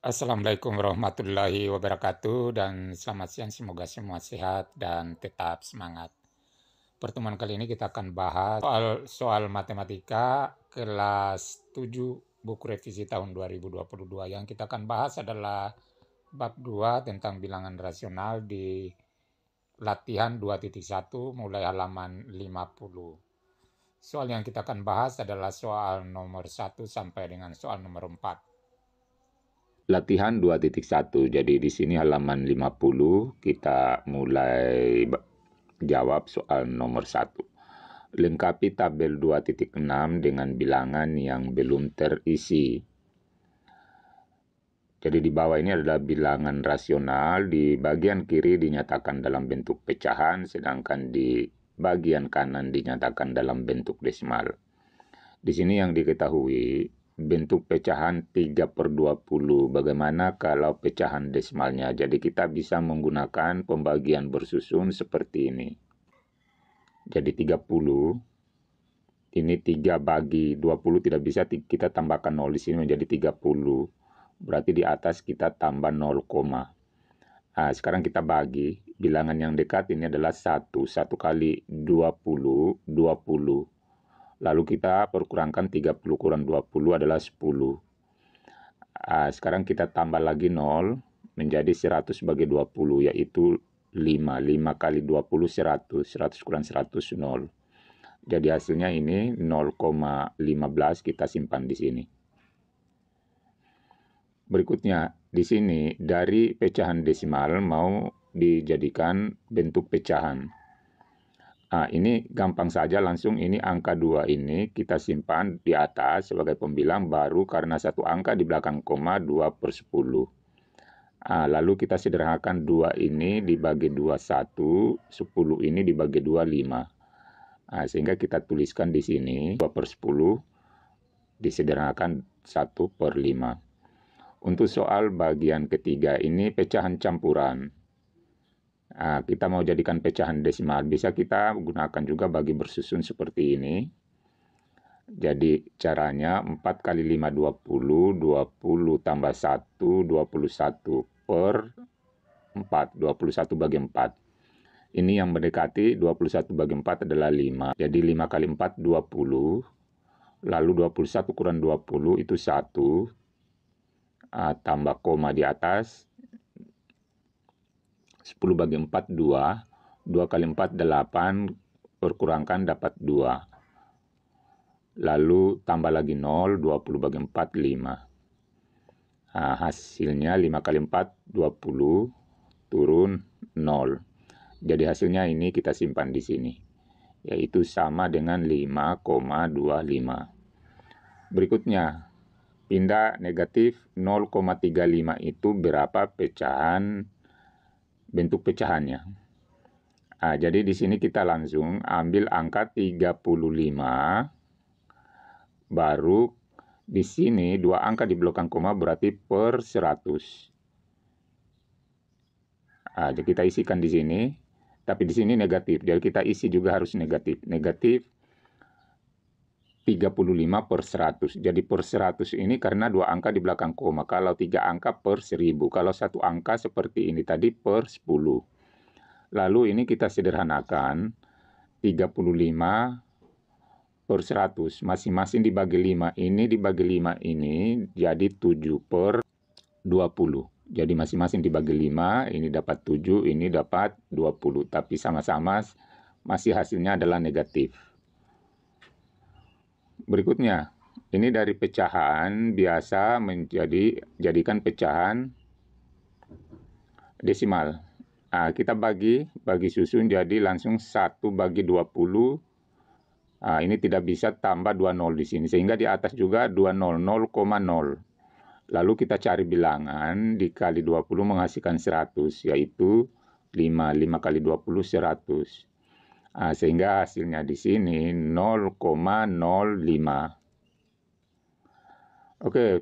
Assalamualaikum warahmatullahi wabarakatuh dan selamat siang semoga semua sehat dan tetap semangat. Pertemuan kali ini kita akan bahas soal, soal matematika kelas 7 buku revisi tahun 2022. Yang kita akan bahas adalah bab 2 tentang bilangan rasional di latihan 2.1 mulai halaman 50. Soal yang kita akan bahas adalah soal nomor 1 sampai dengan soal nomor 4 latihan 2.1. Jadi di sini halaman 50 kita mulai jawab soal nomor 1. Lengkapi tabel 2.6 dengan bilangan yang belum terisi. Jadi di bawah ini adalah bilangan rasional, di bagian kiri dinyatakan dalam bentuk pecahan, sedangkan di bagian kanan dinyatakan dalam bentuk desimal. Di sini yang diketahui bentuk pecahan 3 per 20. Bagaimana kalau pecahan desimalnya? Jadi kita bisa menggunakan pembagian bersusun seperti ini. Jadi 30 ini 3 bagi 20 tidak bisa kita tambahkan 0 di sini menjadi 30. Berarti di atas kita tambah 0, nah, sekarang kita bagi bilangan yang dekat ini adalah 1. 1 kali 20, 20. Lalu kita perkurangkan 30 kurang 20 adalah 10. Uh, ah, sekarang kita tambah lagi 0 menjadi 100 bagi 20 yaitu 5. 5 kali 20 100. 100 kurang 100 0. Jadi hasilnya ini 0,15 kita simpan di sini. Berikutnya, di sini dari pecahan desimal mau dijadikan bentuk pecahan. Nah, ini gampang saja langsung ini angka 2 ini kita simpan di atas sebagai pembilang baru karena satu angka di belakang koma 2 per 10. Nah, lalu kita sederhanakan 2 ini dibagi 2 1, 10 ini dibagi 2 5. Nah, sehingga kita tuliskan di sini 2 per 10 disederhanakan 1 per 5. Untuk soal bagian ketiga ini pecahan campuran. Nah, kita mau jadikan pecahan desimal, bisa kita gunakan juga bagi bersusun seperti ini. Jadi caranya 4 kali 5 20, 20 tambah 1, 21 per 4, 21 bagi 4. Ini yang mendekati 21 bagi 4 adalah 5. Jadi 5 kali 4 20, lalu 21 kurang 20 itu 1, ah, tambah koma di atas, 10 bagi 4 2, 2 kali 4 8, perkurangkan dapat 2. Lalu tambah lagi 0, 20 bagi 4 5. Nah, hasilnya 5 kali 4 20 turun 0. Jadi hasilnya ini kita simpan di sini yaitu sama dengan 5,25. Berikutnya, pindah negatif 0,35 itu berapa pecahan bentuk pecahannya. Nah, jadi di sini kita langsung ambil angka 35 baru di sini dua angka di belakang koma berarti per 100. Nah, jadi kita isikan di sini tapi di sini negatif. Jadi kita isi juga harus negatif. Negatif 35 per 100. Jadi per 100 ini karena dua angka di belakang koma. Kalau tiga angka per 1000. Kalau satu angka seperti ini tadi per 10. Lalu ini kita sederhanakan 35 per 100. Masing-masing dibagi 5. Ini dibagi 5 ini jadi 7 per 20. Jadi masing-masing dibagi 5. Ini dapat 7, ini dapat 20. Tapi sama-sama masih hasilnya adalah negatif berikutnya. Ini dari pecahan biasa menjadi jadikan pecahan desimal. Nah, kita bagi, bagi susun jadi langsung 1 bagi 20. Nah, ini tidak bisa tambah 20 di sini, sehingga di atas juga 200,0. Lalu kita cari bilangan, dikali 20 menghasilkan 100, yaitu 5. 5 kali 20, 100. Nah, sehingga hasilnya di sini 0,05. Oke,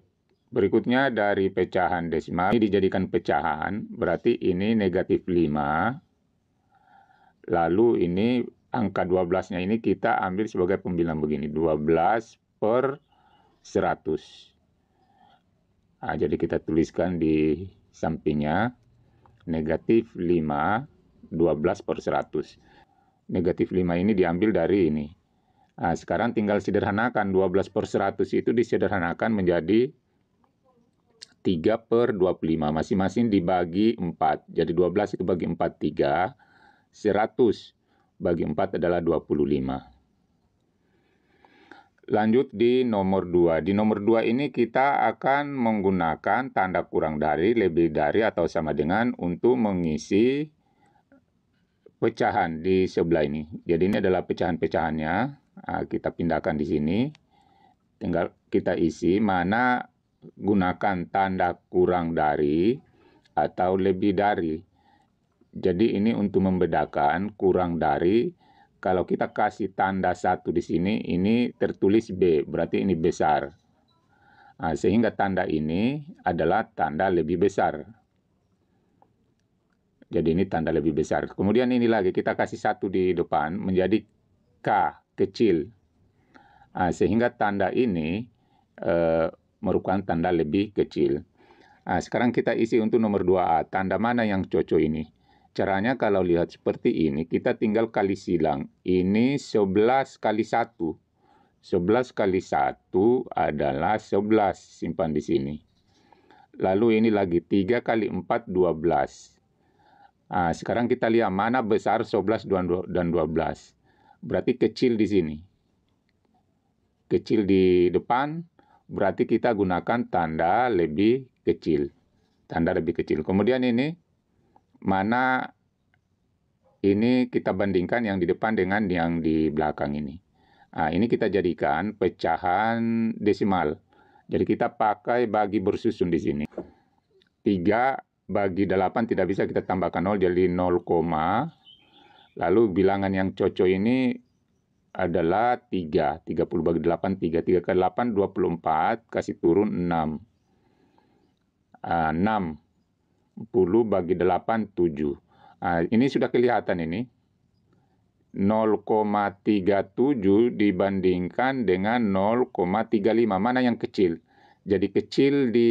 berikutnya dari pecahan desimal. Ini dijadikan pecahan, berarti ini negatif 5. Lalu ini angka 12-nya ini kita ambil sebagai pembilang begini. 12 per 100. Nah, jadi kita tuliskan di sampingnya negatif 5, 12 per 100. Negatif 5 ini diambil dari ini. Nah, sekarang tinggal sederhanakan 12 per 100 itu disederhanakan menjadi 3 per 25. Masing-masing dibagi 4. Jadi 12 bagi 4, 3. 100 bagi 4 adalah 25. Lanjut di nomor 2. Di nomor 2 ini kita akan menggunakan tanda kurang dari, lebih dari, atau sama dengan untuk mengisi pecahan di sebelah ini. Jadi ini adalah pecahan-pecahannya. Nah, kita pindahkan di sini. Tinggal kita isi mana gunakan tanda kurang dari atau lebih dari. Jadi ini untuk membedakan kurang dari. Kalau kita kasih tanda satu di sini, ini tertulis B, berarti ini besar. Nah, sehingga tanda ini adalah tanda lebih besar. Jadi ini tanda lebih besar. Kemudian ini lagi kita kasih satu di depan menjadi K kecil. Nah, sehingga tanda ini e, merupakan tanda lebih kecil. Nah, sekarang kita isi untuk nomor 2A. Tanda mana yang cocok ini? Caranya kalau lihat seperti ini, kita tinggal kali silang. Ini 11 kali 1. 11 kali 1 adalah 11. Simpan di sini. Lalu ini lagi 3 kali 4, 12. Nah, sekarang kita lihat mana besar 11 dan 12. Berarti kecil di sini. Kecil di depan, berarti kita gunakan tanda lebih kecil. Tanda lebih kecil. Kemudian ini, mana ini kita bandingkan yang di depan dengan yang di belakang ini. Nah, ini kita jadikan pecahan desimal. Jadi kita pakai bagi bersusun di sini. 3 bagi 8 tidak bisa kita tambahkan 0 jadi 0, lalu bilangan yang cocok ini adalah 3. 30 bagi 8 3, 3 ke 8 24, kasih turun 6. Uh, 6 10 bagi 8 7. Nah, ini sudah kelihatan ini. 0,37 dibandingkan dengan 0,35. Mana yang kecil? jadi kecil di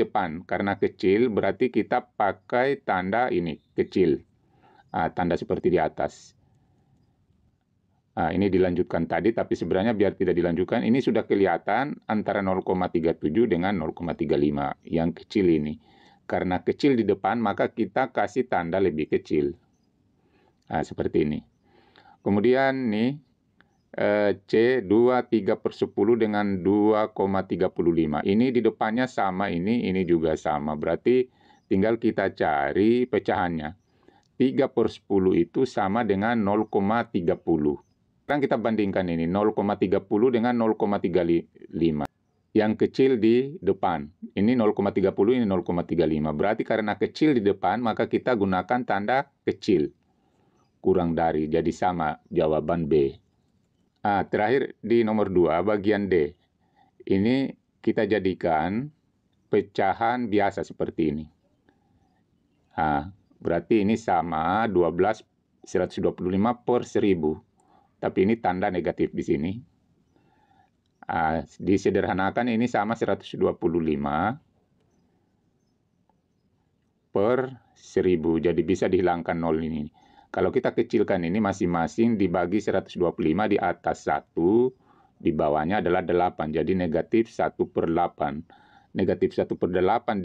depan. Karena kecil berarti kita pakai tanda ini, kecil. Ah, tanda seperti di atas. Nah, ini dilanjutkan tadi, tapi sebenarnya biar tidak dilanjutkan, ini sudah kelihatan antara 0,37 dengan 0,35 yang kecil ini. Karena kecil di depan, maka kita kasih tanda lebih kecil. Nah, seperti ini. Kemudian nih, Eh, C dua tiga per 10 dengan 2,35. Ini di depannya sama ini, ini juga sama. Berarti tinggal kita cari pecahannya. 3 per 10 itu sama dengan 0,30. Sekarang kita bandingkan ini, 0,30 dengan 0,35. Yang kecil di depan. Ini 0,30, ini 0,35. Berarti karena kecil di depan, maka kita gunakan tanda kecil. Kurang dari, jadi sama jawaban B. Nah, terakhir di nomor 2 bagian D. Ini kita jadikan pecahan biasa seperti ini. Nah, berarti ini sama 12 125 per 1000. Tapi ini tanda negatif di sini. Ah, disederhanakan ini sama 125 per 1000. Jadi bisa dihilangkan nol ini. Kalau kita kecilkan ini masing-masing dibagi 125 di atas 1, di bawahnya adalah 8. Jadi negatif 1 per 8. Negatif 1 per 8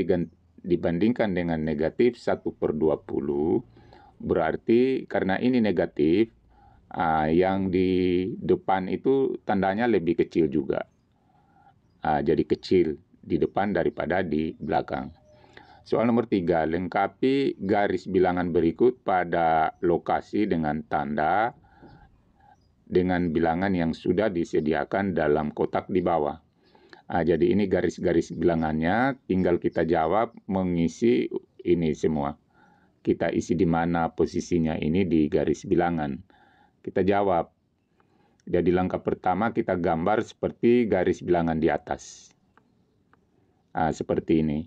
dibandingkan dengan negatif 1 per 20. Berarti karena ini negatif, ah, yang di depan itu tandanya lebih kecil juga. Ah, jadi kecil di depan daripada di belakang. Soal nomor tiga, lengkapi garis bilangan berikut pada lokasi dengan tanda dengan bilangan yang sudah disediakan dalam kotak di bawah. Nah, jadi ini garis-garis bilangannya, tinggal kita jawab mengisi ini semua. Kita isi di mana posisinya ini di garis bilangan. Kita jawab. Jadi langkah pertama kita gambar seperti garis bilangan di atas. Nah, seperti ini.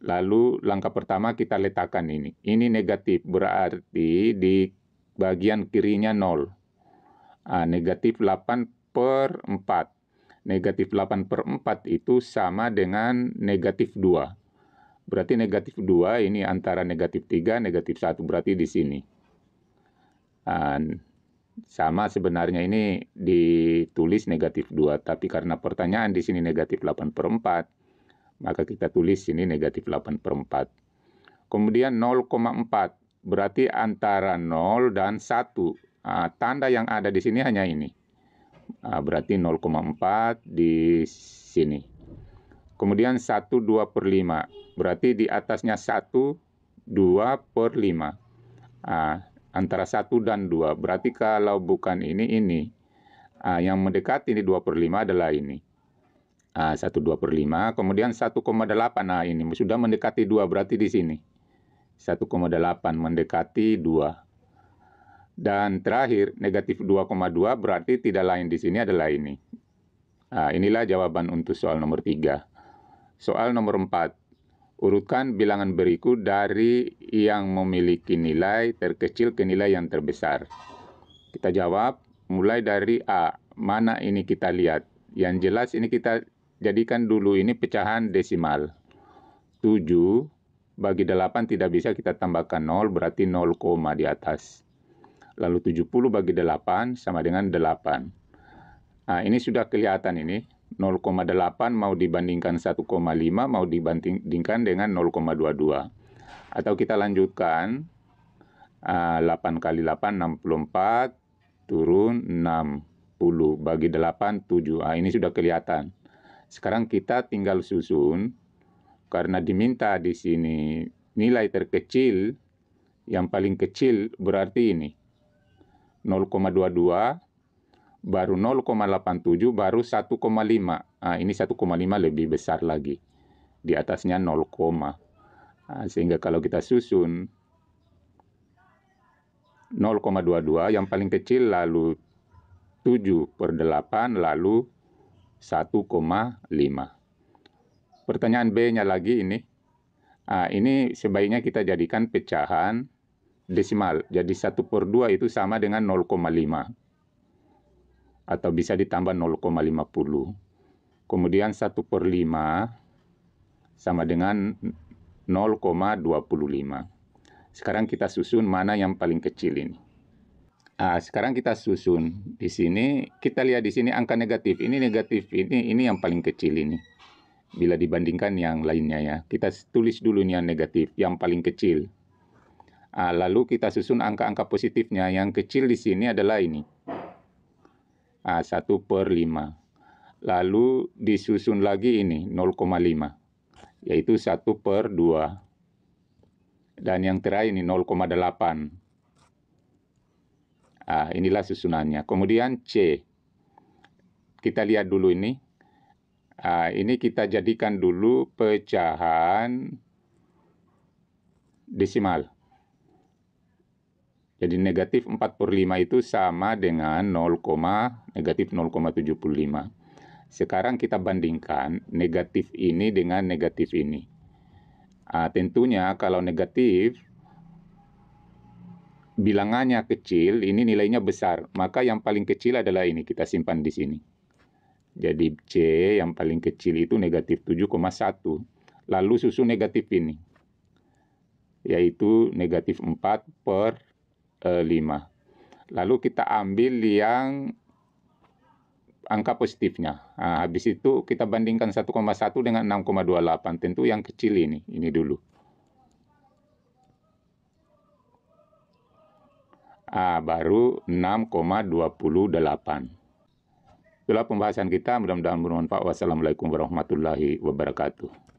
Lalu langkah pertama kita letakkan ini. Ini negatif, berarti di bagian kirinya 0. Nah, negatif 8 per 4. Negatif 8 per 4 itu sama dengan negatif 2. Berarti negatif 2 ini antara negatif 3, negatif 1. Berarti di sini. Dan sama sebenarnya ini ditulis negatif 2, tapi karena pertanyaan di sini negatif 8 per 4, maka kita tulis ini negatif 8 per 4. Kemudian 0,4. Berarti antara 0 dan 1. Nah, tanda yang ada di sini hanya ini. Nah, berarti 0,4 di sini. Kemudian 1, 2 per 5. Berarti di atasnya 1, 2 per 5. Nah, antara 1 dan 2. Berarti kalau bukan ini, ini. Nah, yang mendekati ini 2 per 5 adalah ini. Ah, satu 1,2 per 5. Kemudian 1,8. Nah, ini sudah mendekati 2 berarti di sini. 1,8 mendekati 2. Dan terakhir, negatif 2,2 berarti tidak lain di sini adalah ini. Nah, inilah jawaban untuk soal nomor 3. Soal nomor 4. Urutkan bilangan berikut dari yang memiliki nilai terkecil ke nilai yang terbesar. Kita jawab mulai dari A. Mana ini kita lihat? Yang jelas ini kita jadi kan dulu ini pecahan desimal. 7 bagi 8 tidak bisa kita tambahkan 0 berarti 0, di atas. Lalu 70 bagi 8 sama dengan 8. Nah, ini sudah kelihatan ini. 0,8 mau dibandingkan 1,5 mau dibandingkan dengan 0,22. Atau kita lanjutkan 8 ah, kali 8 64 turun 60 bagi 8 7. Nah, ini sudah kelihatan. 0,8. Sekarang kita tinggal susun karena diminta di sini nilai terkecil yang paling kecil berarti ini 0,22 baru 0,87 baru 1,5 nah, ini 1,5 lebih besar lagi di atasnya 0, nah, sehingga kalau kita susun 0,22 yang paling kecil lalu 7 per 8 lalu 1,5. Pertanyaan B-nya lagi ini. Nah, ini sebaiknya kita jadikan pecahan desimal. Jadi 1 per 2 itu sama dengan 0,5. Atau bisa ditambah 0,50. Kemudian 1 per 5 sama dengan 0,25. Sekarang kita susun mana yang paling kecil ini. Nah, sekarang kita susun di sini, kita lihat di sini angka negatif. Ini negatif, ini ini yang paling kecil ini. Bila dibandingkan yang lainnya ya. Kita tulis dulu nih yang negatif, yang paling kecil. Nah, lalu kita susun angka-angka positifnya. Yang kecil di sini adalah ini. Nah, 1 per 5. Lalu disusun lagi ini, 0,5. Yaitu 1 per 2. Dan yang terakhir ini 0,8 Ah, inilah susunannya. Kemudian C. Kita lihat dulu ini. Uh, ini kita jadikan dulu pecahan desimal. Jadi negatif 45 itu sama dengan 0, negatif 0,75. Sekarang kita bandingkan negatif ini dengan negatif ini. Uh, tentunya kalau negatif bilangannya kecil, ini nilainya besar. Maka yang paling kecil adalah ini, kita simpan di sini. Jadi C yang paling kecil itu negatif 7,1. Lalu susu negatif ini, yaitu negatif 4 per e, eh, 5. Lalu kita ambil yang angka positifnya. Nah, habis itu kita bandingkan 1,1 dengan 6,28. Tentu yang kecil ini, ini dulu. Ah baru 6,28. Itulah pembahasan kita, mudah-mudahan bermanfaat. Wassalamualaikum warahmatullahi wabarakatuh.